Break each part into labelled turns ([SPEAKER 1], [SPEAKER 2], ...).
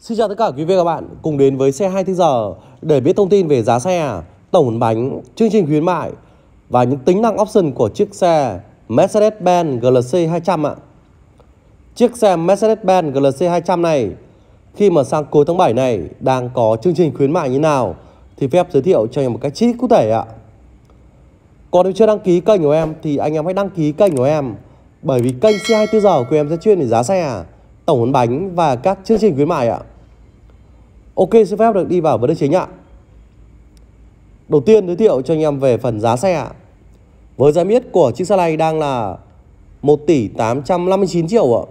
[SPEAKER 1] Xin chào tất cả quý vị và các bạn cùng đến với xe 24 giờ để biết thông tin về giá xe, tổng bánh, chương trình khuyến mại và những tính năng option của chiếc xe Mercedes-Benz GLC 200 ạ. Chiếc xe Mercedes-Benz GLC 200 này khi mà sang cuối tháng 7 này đang có chương trình khuyến mại như nào thì phép giới thiệu cho em một cách chi tiết cụ thể ạ. Còn nếu chưa đăng ký kênh của em thì anh em hãy đăng ký kênh của em bởi vì kênh xe 24 giờ của em sẽ chuyên về giá xe tổng hấn bánh và các chương trình khuyến mại ạ. Ok, xin phép được đi vào vấn đề chính ạ. Đầu tiên giới thiệu cho anh em về phần giá xe ạ. Với giá miết của chiếc xe này đang là 1 tỷ 859 triệu ạ.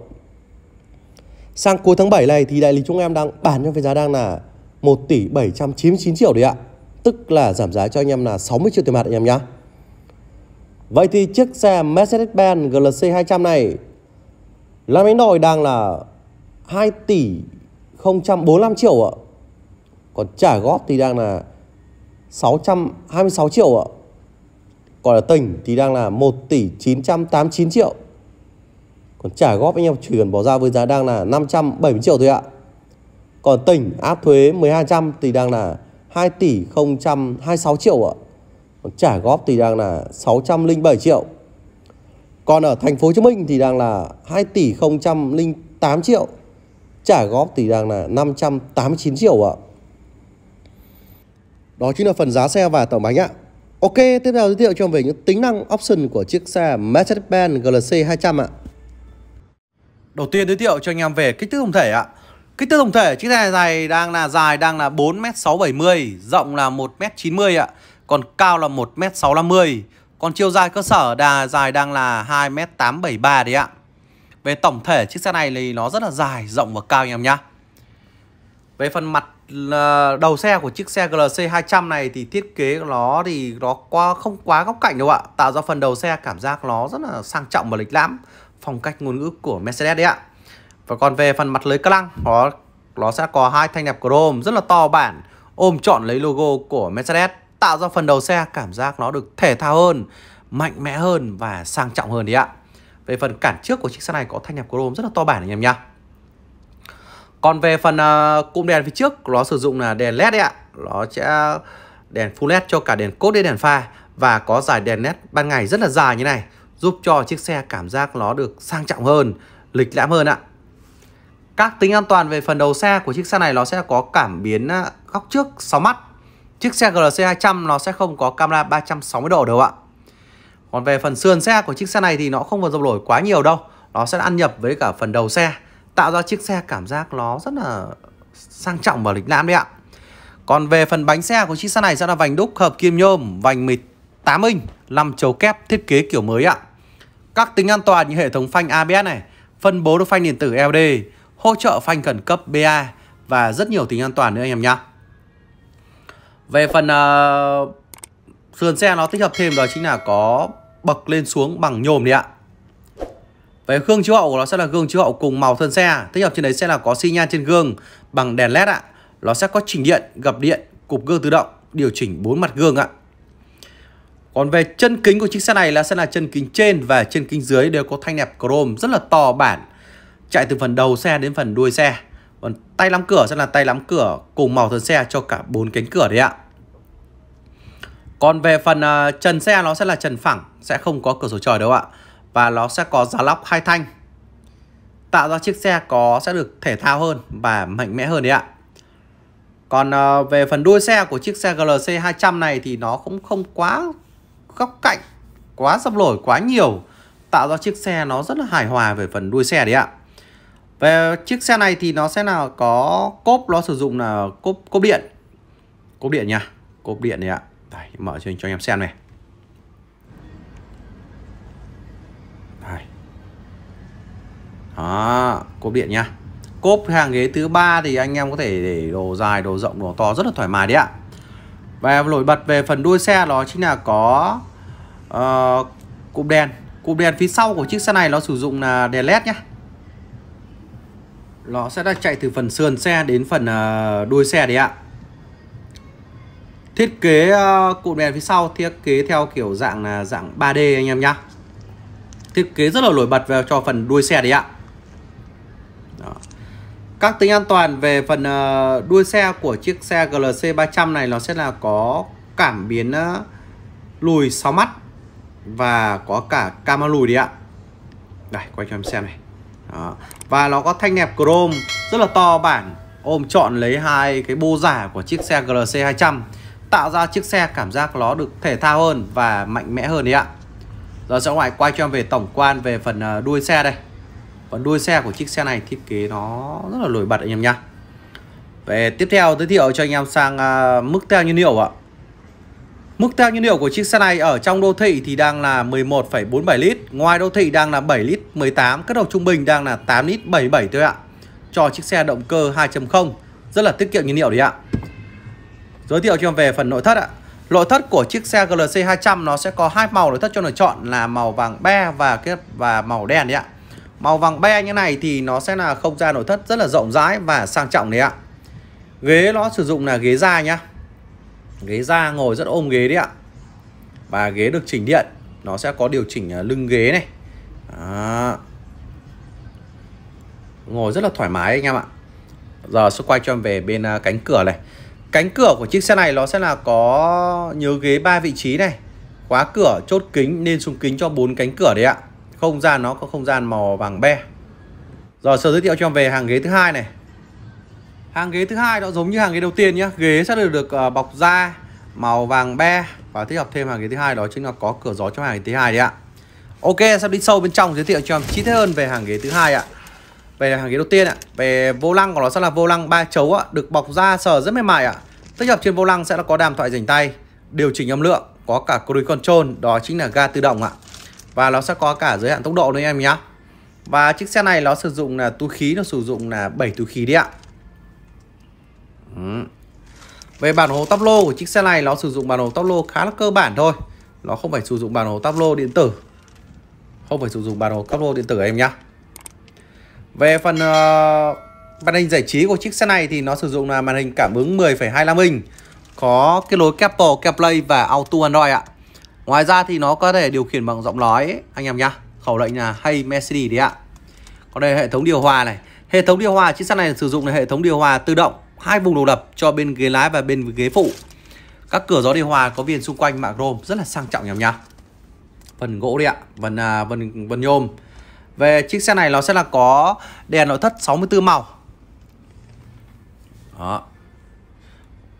[SPEAKER 1] Sang cuối tháng 7 này thì đại lý chúng em đang bán cho với giá đang là 1 tỷ 799 triệu đấy ạ. Tức là giảm giá cho anh em là 60 triệu tiền mặt anh em nhé. Vậy thì chiếc xe Mercedes-Benz GLC 200 này Lan Bánh Đòi đang là 2 tỷ 045 triệu ạ. Còn trả góp thì đang là 626 triệu ạ. Còn là tỉnh thì đang là 1 tỷ 989 triệu. Còn trả góp anh em chỉ cần bỏ ra với giá đang là 570 triệu thôi ạ. Còn tỉnh áp thuế 1200 thì đang là 2 tỷ 026 triệu ạ. Còn trả góp thì đang là 607 triệu. Còn ở thành phố Hồ Chí Minh thì đang là 2 tỷ 008 triệu. Trả góp thì đang là 589 triệu ạ. Đó chính là phần giá xe và tổng bánh ạ. Ok, tiếp theo giới thiệu cho về những tính năng option của chiếc xe Mercedes-Benz GLC 200 ạ. Đầu tiên giới thiệu cho anh em về kích thước tổng thể ạ. Kích thước tổng thể chiếc xe này đang là dài đang là 4m670, rộng là 1m90 ạ, còn cao là 1m650. Còn chiều dài cơ sở đà dài đang là 2m873 đấy ạ. Về tổng thể chiếc xe này thì nó rất là dài, rộng và cao anh em nhá. Về phần mặt ờ, đầu xe của chiếc xe GLC 200 này thì thiết kế của nó thì nó qua không quá góc cạnh đâu ạ. Tạo ra phần đầu xe cảm giác nó rất là sang trọng và lịch lãm, phong cách ngôn ngữ của Mercedes đấy ạ. Và còn về phần mặt lưới ca lăng, nó nó sẽ có hai thanh nẹp chrome rất là to bản ôm trọn lấy logo của Mercedes tạo ra phần đầu xe cảm giác nó được thể thao hơn, mạnh mẽ hơn và sang trọng hơn đấy ạ. Về phần cản trước của chiếc xe này có thanh nhập chrome rất là to bản anh em nhá. Còn về phần uh, cụm đèn phía trước nó sử dụng là đèn led đấy ạ. Nó sẽ đèn full led cho cả đèn cốt đến đèn pha và có dải đèn led ban ngày rất là dài như này, giúp cho chiếc xe cảm giác nó được sang trọng hơn, lịch lãm hơn ạ. Các tính an toàn về phần đầu xe của chiếc xe này nó sẽ có cảm biến à, góc trước 6 mắt Chiếc xe GLC 200 nó sẽ không có camera 360 độ đâu ạ. Còn về phần sườn xe của chiếc xe này thì nó không còn dập đổi quá nhiều đâu. Nó sẽ ăn nhập với cả phần đầu xe, tạo ra chiếc xe cảm giác nó rất là sang trọng và lịch lãm đấy ạ. Còn về phần bánh xe của chiếc xe này sẽ là vành đúc hợp kim nhôm, vành 18 inch, 5 chấu kép thiết kế kiểu mới ạ. Các tính an toàn như hệ thống phanh ABS này, phân bố được phanh điện tử LD, hỗ trợ phanh khẩn cấp BA và rất nhiều tính an toàn nữa anh em nhé. Về phần uh, sườn xe nó tích hợp thêm đó chính là có bậc lên xuống bằng nhôm đấy ạ về gương chiếu hậu của nó sẽ là gương chiếu hậu cùng màu thân xe Tích hợp trên đấy sẽ là có xi nhan trên gương bằng đèn led ạ Nó sẽ có chỉnh điện, gập điện, cục gương tự động, điều chỉnh bốn mặt gương ạ Còn về chân kính của chiếc xe này là sẽ là chân kính trên và chân kính dưới đều có thanh nẹp chrome rất là to bản Chạy từ phần đầu xe đến phần đuôi xe còn tay lắm cửa sẽ là tay lắm cửa cùng màu thân xe cho cả bốn cánh cửa đấy ạ còn về phần uh, trần xe nó sẽ là trần phẳng sẽ không có cửa sổ trời đâu ạ và nó sẽ có giá lóc hai thanh tạo ra chiếc xe có sẽ được thể thao hơn và mạnh mẽ hơn đấy ạ còn uh, về phần đuôi xe của chiếc xe GLC 200 này thì nó cũng không quá góc cạnh quá dập lổi quá nhiều tạo ra chiếc xe nó rất là hài hòa về phần đuôi xe đấy ạ về chiếc xe này thì nó sẽ là có cốp nó sử dụng là cốp cốp điện. Cốp điện nha, cốp điện này ạ. Đây, mở cho anh cho anh em xem này. Đây. Đó, cốp điện nha. Cốp hàng ghế thứ ba thì anh em có thể để đồ dài, đồ rộng, đồ to rất là thoải mái đấy ạ. Và nổi bật về phần đuôi xe đó chính là có uh, cụm đèn. Cụm đèn phía sau của chiếc xe này nó sử dụng là đèn led nhé nó sẽ đã chạy từ phần sườn xe đến phần ờ, đuôi xe đấy ạ thiết kế ờ, cụm đèn phía sau thiết kế theo kiểu dạng là ờ, dạng 3D anh em nhá thiết kế rất là nổi bật vào cho phần đuôi xe đấy ạ Đó. các tính an toàn về phần đuôi xe của chiếc xe GLC 300 này nó sẽ là có cảm biến lùi 6 mắt và có cả camera lùi đấy ạ đây quay cho em xem này đó. Và nó có thanh nẹp chrome rất là to bản Ôm chọn lấy hai cái bô giả của chiếc xe GLC 200 Tạo ra chiếc xe cảm giác nó được thể thao hơn và mạnh mẽ hơn đấy ạ Giờ sẽ ngoại quay cho em về tổng quan về phần ờ, đuôi xe đây Phần đuôi xe của chiếc xe này thiết kế nó rất là nổi bật anh em nhá Về tiếp theo giới thiệu cho anh em sang ờ, mức theo nhiên liệu ạ Mức tiêu nhiên liệu của chiếc xe này ở trong đô thị thì đang là 11,47 lít, ngoài đô thị đang là 7 lít 18, cất đầu trung bình đang là 8 lít 77 thôi ạ. Cho chiếc xe động cơ 2.0 rất là tiết kiệm nhiên liệu đấy ạ. Giới thiệu cho em về phần nội thất ạ. Nội thất của chiếc xe GLC 200 nó sẽ có hai màu nội thất cho lựa chọn là màu vàng be và cái và màu đen đấy ạ. Màu vàng be như này thì nó sẽ là không gian nội thất rất là rộng rãi và sang trọng đấy ạ. Ghế nó sử dụng là ghế da nhá ghế da ngồi rất ôm ghế đấy ạ và ghế được chỉnh điện nó sẽ có điều chỉnh à, lưng ghế này Đó. ngồi rất là thoải mái anh em ạ giờ sẽ quay cho em về bên à, cánh cửa này cánh cửa của chiếc xe này nó sẽ là có nhớ ghế ba vị trí này khóa cửa chốt kính nên xuống kính cho bốn cánh cửa đấy ạ không gian nó có không gian màu vàng be rồi sơ giới thiệu cho em về hàng ghế thứ hai này hàng ghế thứ hai nó giống như hàng ghế đầu tiên nhé ghế sẽ được được à, bọc da màu vàng be và tích hợp thêm hàng ghế thứ hai đó chính là có cửa gió cho hàng ghế thứ hai đấy ạ ok sắp đi sâu bên trong giới thiệu cho em chi tiết hơn về hàng ghế thứ hai ạ về hàng ghế đầu tiên ạ về vô lăng của nó sẽ là vô lăng ba chấu ạ được bọc da sờ rất mềm mại ạ tích hợp trên vô lăng sẽ là có đàm thoại dành tay điều chỉnh âm lượng có cả cruise control đó chính là ga tự động ạ và nó sẽ có cả giới hạn tốc độ nữa em nhé và chiếc xe này nó sử dụng là túi khí nó sử dụng là 7 túi khí đấy ạ về bản hồ tắp lô của chiếc xe này nó sử dụng bản hồ tắp lô khá là cơ bản thôi Nó không phải sử dụng bản hồ tắp lô điện tử Không phải sử dụng bản hồ tắp lô điện tử em nhá Về phần uh, màn hình giải trí của chiếc xe này thì nó sử dụng là màn hình cảm ứng 10,25 inch Có cái lối Apple CarPlay và Auto Android ạ Ngoài ra thì nó có thể điều khiển bằng giọng nói ấy, anh em nhá Khẩu lệnh là Hey Mercedes đấy ạ Còn đây hệ thống điều hòa này Hệ thống điều hòa chiếc xe này sử dụng là hệ thống điều hòa tự động hai vùng đầu đập cho bên ghế lái và bên ghế phụ các cửa gió điều hòa có viền xung quanh mạ chrome rất là sang trọng nhầm nhá phần gỗ đấy ạ phần à, phần phần nhôm về chiếc xe này nó sẽ là có đèn nội thất 64 màu đó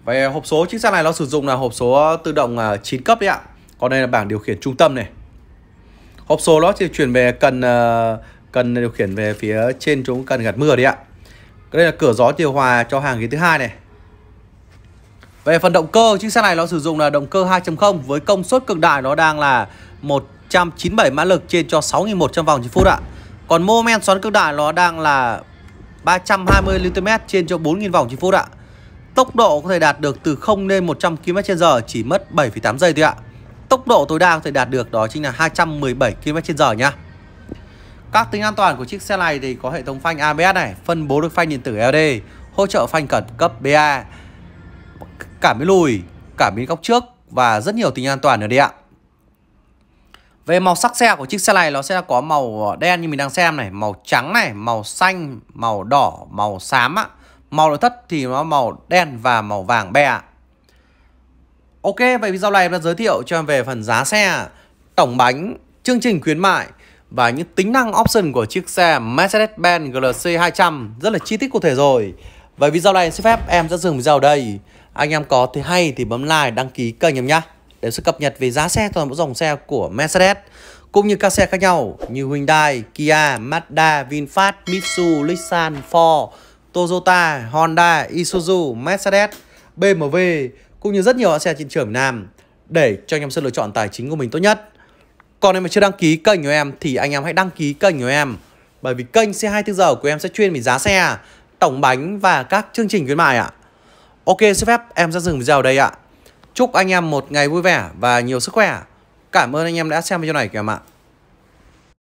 [SPEAKER 1] về hộp số chiếc xe này nó sử dụng là hộp số tự động 9 à, cấp đấy ạ còn đây là bảng điều khiển trung tâm này hộp số nó chỉ chuyển về cần à, cần điều khiển về phía trên chúng cần gạt mưa đấy ạ đây là cửa gió điều hòa cho hàng ghế thứ hai này về phần động cơ chiếc xe này nó sử dụng là động cơ 2.0 với công suất cực đại nó đang là 197 mã lực trên cho 6.100 vòng trên phút ạ còn mô men xoắn cực đại nó đang là 320 Nm trên cho 4.000 vòng trên phút ạ Tốc độ có thể đạt được từ 0 lên 100 km h chỉ mất 7,8 giây thôi ạ Tốc độ tối đa có thể đạt được đó chính là 217 km h nhá các tính an toàn của chiếc xe này thì có hệ thống phanh ABS này, phân bố được phanh điện tử LD, hỗ trợ phanh cẩn cấp BA, cảm biến lùi, cảm biến góc trước và rất nhiều tính an toàn nữa đấy ạ. Về màu sắc xe của chiếc xe này nó sẽ có màu đen như mình đang xem này, màu trắng này, màu xanh, màu đỏ, màu xám á, Màu nội thất thì nó màu đen và màu vàng be Ok, vậy video này em đã giới thiệu cho em về phần giá xe, tổng bánh, chương trình khuyến mại và những tính năng option của chiếc xe Mercedes-Benz GLC 200 rất là chi tiết cụ thể rồi. Vậy video này xin phép em sẽ dừng video ở đây. Anh em có thấy hay thì bấm like, đăng ký kênh em nhé để sự cập nhật về giá xe toàn bộ dòng xe của Mercedes cũng như các xe khác nhau như Hyundai, Kia, Mazda, VinFast, Mitsubishi, Nissan, Ford, Toyota, Honda, Isuzu, Mercedes, BMW cũng như rất nhiều xe trên trường Việt Nam để cho anh em sự lựa chọn tài chính của mình tốt nhất. Còn nếu mà chưa đăng ký kênh của em thì anh em hãy đăng ký kênh của em Bởi vì kênh xe 2 tiếng giờ của em sẽ chuyên về giá xe, tổng bánh và các chương trình khuyến mại ạ Ok xin phép em sẽ dừng video ở đây ạ Chúc anh em một ngày vui vẻ và nhiều sức khỏe Cảm ơn anh em đã xem video này của em ạ